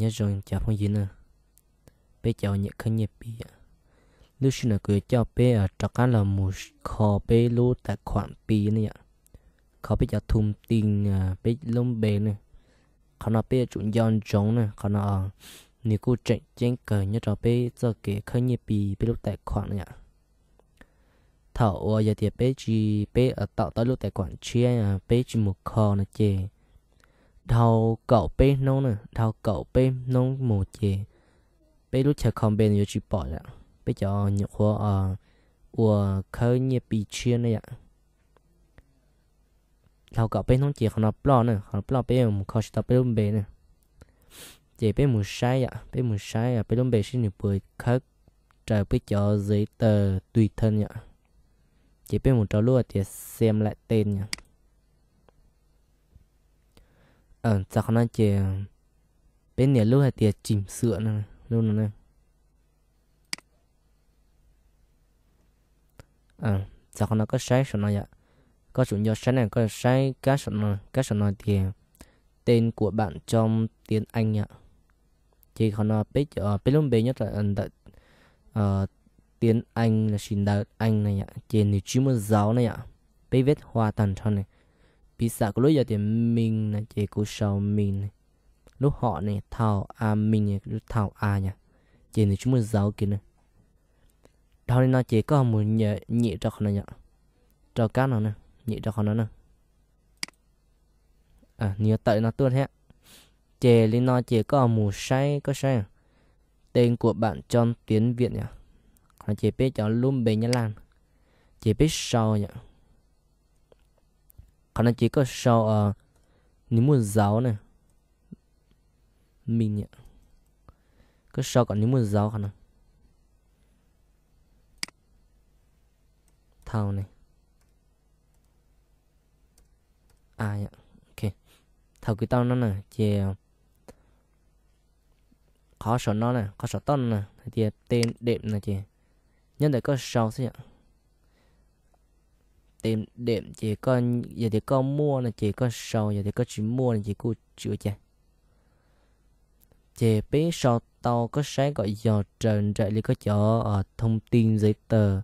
nhớ rồi chả phong gì nữa bé chào nhẹ khăn nhẹ ạ, lúc xin là cứ cháu bé ở trọc cá là một khó bé lô tài khoản bị này ạ khó bé cháu thùng tiền à, bé lông bè này khó nào bé chuẩn giòn trống này khó nào nếu cô chạy trên cờ nhớ trọ bé giờ kể khăn nhẹ bị bé lô tài khoản này ạ thảo giờ thì bé chỉ bé ở tạo tài lô tài khoản chia à, bé chỉ một khó nè chê đầu cậu bê nông nè đầu cậu bê nông một chè bê lúc chờ con bê nhiều chỉ bỏ lại bây cho nhiều hoa à của khơi như bì chia này ạ đầu cậu bê nông chè còn nó bỏ nè còn bỏ bê một khó tập bê luôn bê nè chè bê một sai ạ bê một sai ạ bê luôn bê xin được buổi khơi trời bây cho giấy tờ tùy thân ạ chỉ biết một trò luôn thì xem lại tên nhá ở chắc nó chỉ bên nhà lúc hay tiệt chìm sữa nè luôn nè ờ chắc nó ờ, ờ, có sai số này ạ có chủ do sai này có sai cái số này cái số này thì tên của bạn trong tiếng anh ạ chỉ còn nó biết ở ờ, biết luôn bé nhất là ẩn tại tiếng anh là xin đạo anh này ạ chỉ nếu chỉ một giáo này ạ biết viết hoa tần cho này bị xả của lúc giờ thì mình là chỉ của sau mình này. lúc họ này thảo à mình này lúc thảo à nhá chỉ thì chúng mình giàu kia này đó nên nó chỉ có một nhẹ nhẹ cho con này nhá cho cá nó nè nhẹ cho con nó nè à nhớ tại nó tuôn hết chè lên nó chỉ có một say có say à? tên của bạn John Tiến Viện nhá nó chỉ biết cho luôn bề nhá lan chỉ biết sau nhá khả năng chỉ có sau ờ nếu giáo này mình ạ có sau còn nếu muốn giáo khả năng thao này à nhá dạ. ok thao cứ tao nó nè chị ờ, khó sợ nó nè khó sợ tao nè thì tên đệm nè chị nhân để có sau sẽ nhá tìm điểm chỉ có giờ thì con mua là chỉ có sầu giờ thì có chỉ mua là chỉ cô chữa chạy chỉ biết sau tàu có sáng gọi giờ trần trại lý có chỗ ở ờ, thông tin giấy tờ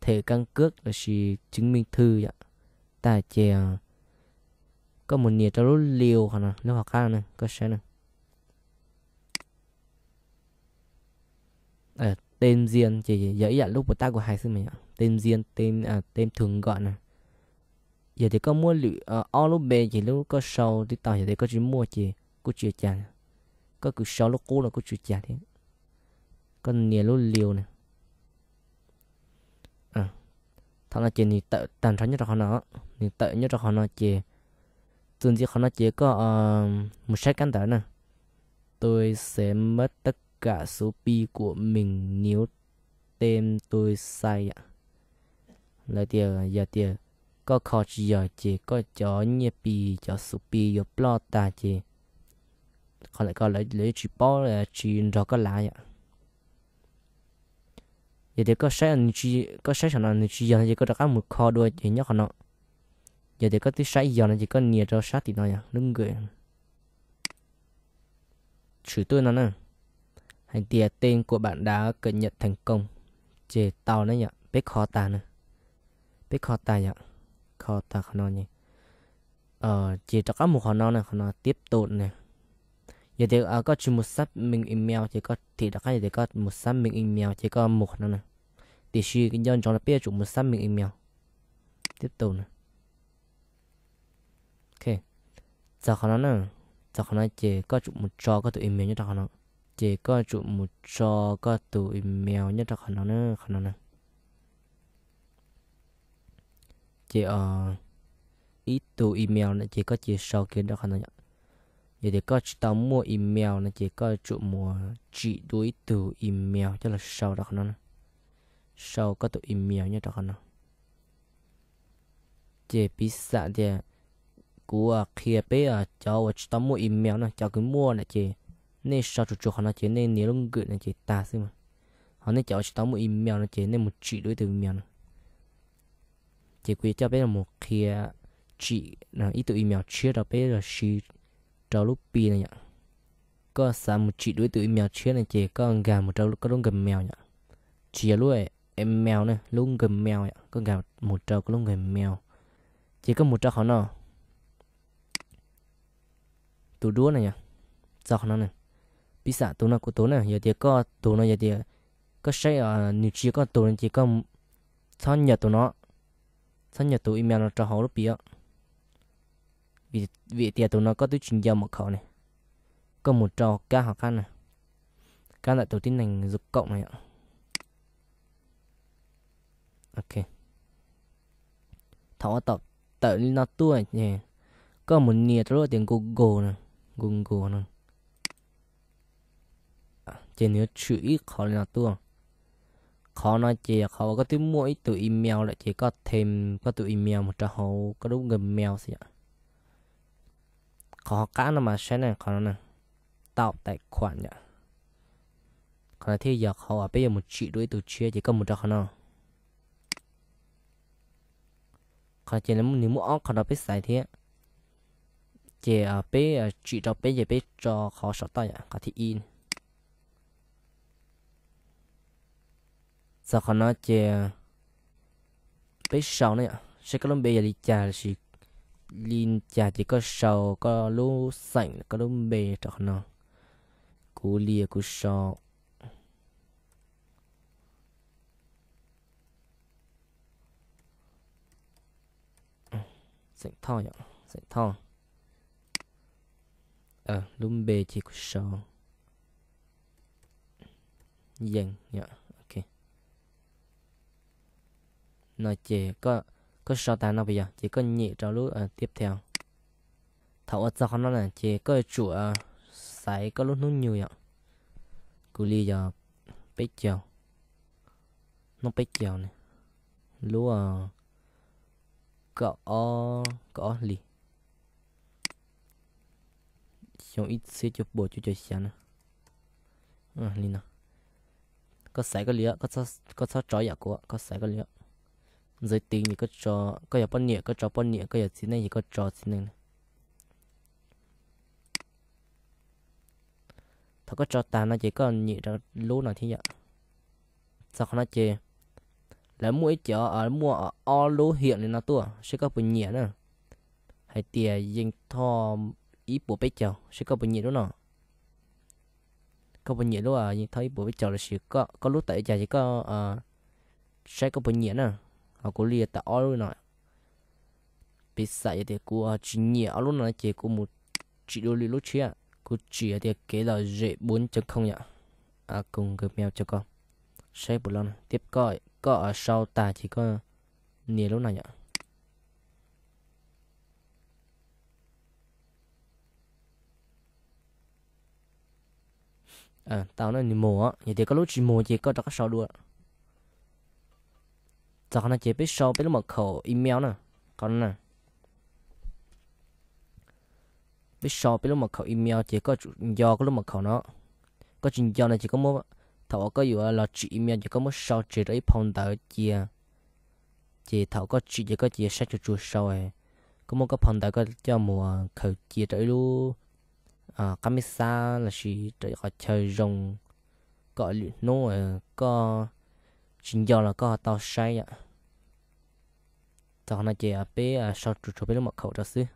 thẻ căn cước là gì chứng minh thư vậy ta chè ờ, có một nhiệt cho lúc liều hả nè lúc hoặc khác nè có sáng nè à, ờ, tên riêng chỉ dễ dàng lúc của ta của hai sư mình ạ tên riêng tên à, tên thường gọi nè giờ thì có mua lự ở lúc bề chỉ lúc có sâu thì tao giờ thì có chỉ mua chỉ có chuyện chả có cứ sâu lúc cũ là có chuyện chả thế con nhiều lúc liều nè à thằng nào chỉ thì tự tàn sát nhất là họ nó thì tự nhất là họ nó chỉ tuần chỉ họ nó chỉ có uh, một sách căn tờ nè tôi sẽ mất tất cả số pi của mình nếu tên tôi sai ạ à lại tiệt giờ tiệt có khó giờ chỉ có chó nhẹ pì chó sụp pì yo plo ta chỉ còn lại có lấy lấy chỉ bỏ là chỉ rõ có lá vậy giờ thì có sai anh chỉ có sai chẳng anh chỉ giờ thì có đặt một kho đôi chỉ nhóc nó giờ thì có tí sai giờ này chỉ có nhẹ cho sát thì nó nhá à, đừng gửi, chữ tôi nó nè hãy tiệt tên của bạn đã cập nhận thành công chỉ tao nó nhở, biết kho ta nữa bị khó tài ạ khó tài khó nó nhỉ ờ chỉ cho các một khó nó này khó nó tiếp tục này giờ thì à, có chỉ một sắp mình email chỉ có thì đã cái thì có một sắp mình email chỉ có một nó này thì khi cái nhân cho nó biết chủ một sắp mình email tiếp tục này ok giờ khó nó này giờ khó nó chỉ có chủ một cho có tụi email nhất cho nó chỉ có chủ một cho có tụi email nhất cho khó nó nữa khó nó này chị ờ ít tu email nữa chị có chị sau kiến đó khả năng vậy thì có tao mua email nữa chị có chủ mua chị đối từ email cho là sau đó khả năng sau có tụ email nhé đó khả năng chị biết sao thì của kia bé à cháu tao mua email nữa cháu cứ mua nữa chị nên sau chủ chủ khả năng chị nên nếu luôn gửi nữa chị ta xem mà họ nên cháu tao mua email nữa chị nên một chị đối từ email nữa chỉ quy cho biết là một khi à, chị à, là ít tụi mèo chia đó biết là chị trâu lúc pi này nhở có sao một chị đối tụi mèo chia này chị có gà một trâu có lúc gần mèo nhở chia à, luôn em mèo này luôn gần mèo nhở có gà một trâu có lúc gần mèo chỉ có một trâu khó nó tụi đúa này nhở sao khó nó này bị xả tụi nó của tụi này giờ thì có tụi này giờ thì có sẽ ở nhiều chỉ có tụi này chỉ có thân nhật tụi nó sân nhà tôi email nó cho họ lúc bia vì vì tiền tôi nó có tôi chuyển giao một khẩu này có một trò cá học khăn này cá lại tụ tin ngành dục cộng này ạ ok thọ tập tự nó tuổi nhỉ có một nhiệt rồi tiền google này google này à, trên nếu chữ ít khó là tuổi khó nói chỉ khó có tiếng mũi từ email lại chỉ có thêm có từ email một trang hồ có đúng gần mèo gì ạ khó cá nó mà sẽ này khó nè tạo tài khoản nhỉ còn là thế giờ khó à bây giờ một chị đuổi từ chia chỉ có một trang khó nào khó chỉ là nếu muốn khó đó biết xài thế chỉ à bây à, chị đó bây giờ bây cho khó sợ tay nhỉ khó thì in sau khi nó chè bé sầu này sẽ có lúc bây giờ đi trà chỉ linh trà chỉ có sầu có lú sảnh có lúc bề cho nó cú lìa cú sầu sảnh thò nhở sảnh thò ờ lúc bề chỉ có sầu dành nhở nó chỉ có có sao ta nó bây giờ chỉ có nhị trong lúc uh, ờ, tiếp theo thảo ở sau nó là chỉ có chủ ờ, sải có lúc nó nhiều vậy cú li giờ bế chiều nó bế chiều này lúc uh, ờ, có có li xong ít xíu chụp bộ chụp chơi sáng à li nào có sải có lý có sao có sao trói vậy dạ của có sải có lý giới tính thì có cho có giờ bón nhẹ có cho bón nhẹ có giờ xin này thì có cho xin này thật có cho tàn nó chỉ có nhẹ ra lú nào thế nhở? sao không nó chê là mỗi chở ở mua ở o lú hiện thì nó tua à? sẽ có bún nhẹ nữa hay tiền dinh thò ý bộ bếp chầu sẽ có bún nhẹ đó không có bún nhẹ đó à nhìn thấy bộ bếp chầu là sẽ có có lú tại chả chỉ có ờ, sẽ có bún nhẹ nữa nó có lia tạo luôn nọ bị sai thì cô à, chỉ nhẹ luôn nọ chỉ cô một chỉ đôi li lúc chia cô chỉ thì kế là dễ bốn chân không nhở à cùng cái mèo cho con xây một lần tiếp coi có ở sau ta chỉ có nhẹ lúc này nhở à tao nói mùa vậy thì có lúc chỉ mùa chỉ có cho các sau đua cho con chế biết show biết mật khẩu email nè con nè biết show biết mật khẩu email chỉ có do cái lúc mật khẩu nó có chuyện do này chỉ có một thầu có dù là chị email chỉ có một show chỉ đấy phong tờ chia à. chỉ thầu có chị chỉ có chị sách cho chùa show ấy à. có một cái phong tờ có cho mùa khẩu chia đấy luôn à camisa là gì đấy có chơi rồng à. có nô có chính do là có tao sai ạ tao nó chỉ à bé sao chủ chủ bé mặc khẩu cho xí,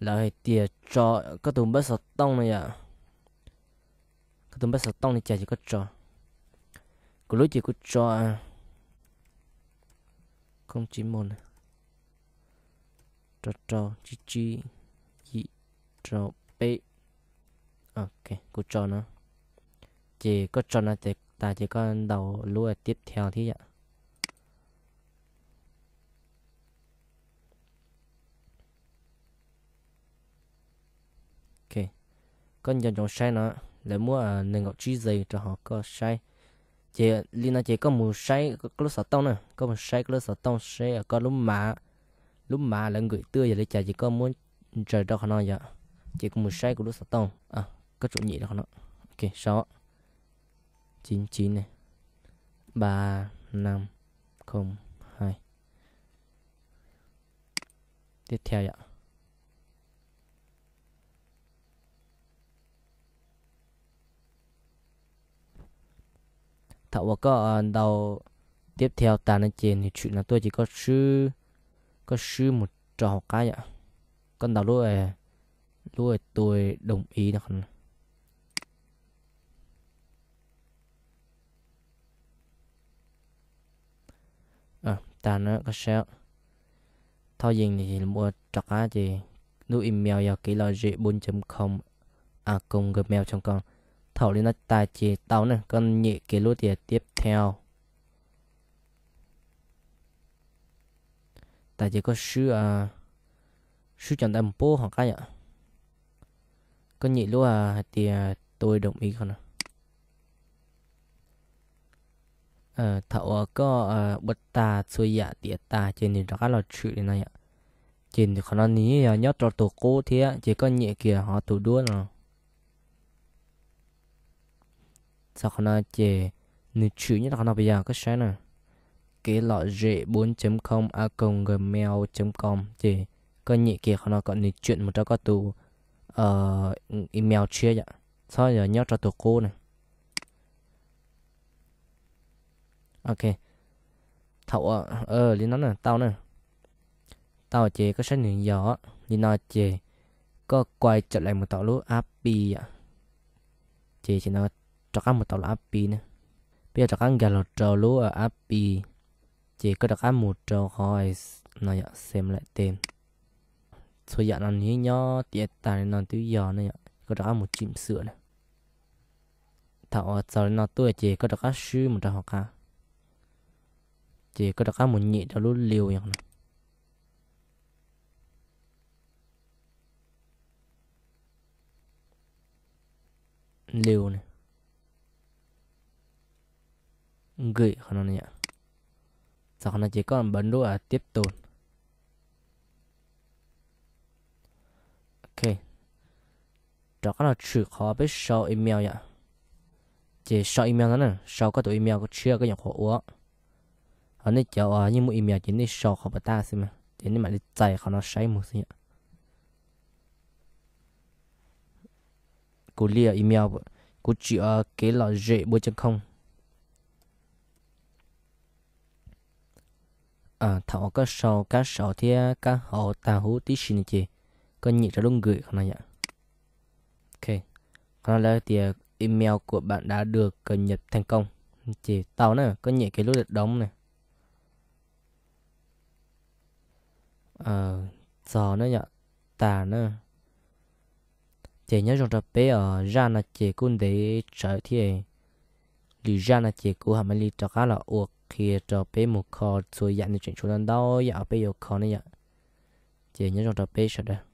lại tiệt à, cho có tụm bớt sọt tông này ạ có tụm bớt sọt tông này chả chỉ có cho cứ lối chỉ có cho à. không chỉ môn cho cho chi chi gì cho bé ok cứ cho nó chỉ có cho nó thì ta chỉ có đầu lúa tiếp theo thế ạ ok con dòng dòng sai nó lại mua ở nền ngọc chi dày cho họ có sai chỉ na chỉ có một sai có lúc sáu tông nè có một sai có lúc sáu tông sai có lúc mà lúc mà là người tươi giờ để chả chỉ có muốn trời đâu khả nói vậy. chỉ có một sai của lúc sáu tông à có chủ nhị đâu khả năng ok sao 99 này 3502 Tiếp theo ạ Thảo các có ờ, đầu tiếp theo ta nên trên thì chuyện là tôi chỉ có sư có sư một trò cái ạ con đầu lúc này lúc này tôi đồng ý được không ta nó có sao thôi gì thì mua trọc á gì nu email vào kỹ loại gì 4.0 à cùng gmail trong con thảo lên nó tài chỉ tao nè con nhị kỷ lút thì tiếp theo tại chỉ có sư à sư chọn tâm bố hoặc cái nhở con nhị lúa à, thì à, tôi đồng ý con ạ ờ có bất ta suy dạ địa ta trên thì đó là chuyện này ạ trên thì khả năng ní nhớ cho tổ cô thế chỉ có nhẹ kia họ tổ đua nào sao khả năng chè nữ chữ nhất khả năng bây giờ có sai nè cái lọ rễ 4.0 a công gmail.com chè có nhẹ kia khả năng có nữ chuyện một trong các tù ờ email chia ạ sau giờ nhớ cho tổ cô này ok thậu ờ ờ lý nó nè tao nè tao chế có sách những gió lý nó chế có quay trở lại một tàu lúa api ạ chế chỉ nó cho các một tàu là api nè bây giờ cho các gà lột trâu lúa ở api chế có được các một trâu khỏi nó dạ xem lại tên số dạ nó nhí nhó tiệt tài nó tiêu giò này ạ có được các một chìm sữa nè thảo giờ nó tôi chế có được các sư một trâu học cả chỉ có đặc một nhị cho lúc liều nhạc này liều này gửi khả năng nhỉ sau khả năng chỉ còn bấn đũa tiếp tục ok đó là trừ khó biết sau email nhỉ chỉ sau email đó nè sau các tụi email có chưa có nhập hộ ở nơi chỗ ở email chỉ nơi sọ họ bà ta xem mà chỉ nơi mà đi chạy họ nó say một xí cú lia email cú chỉ cái lọ rễ bôi chân không à thảo có sọ cá sọ thì cá họ ta hú tí xin chị con nhị ra luôn gửi họ này ạ ok còn là thì email của bạn đã được cập nhật thành công chị tao nè có nhẹ cái lúc đóng này ờ giờ nữa nhở tà nữa chị nhớ trong tập bé ở ra là chị cũng để trở thì lý ra là chị cũng hàm lý cho cá là uộc khi cho bé một kho rồi dặn chuyện chuyện đó đâu dạ, giờ bé yêu kho nữa nhở chị nhớ trong tập bé sợ đây.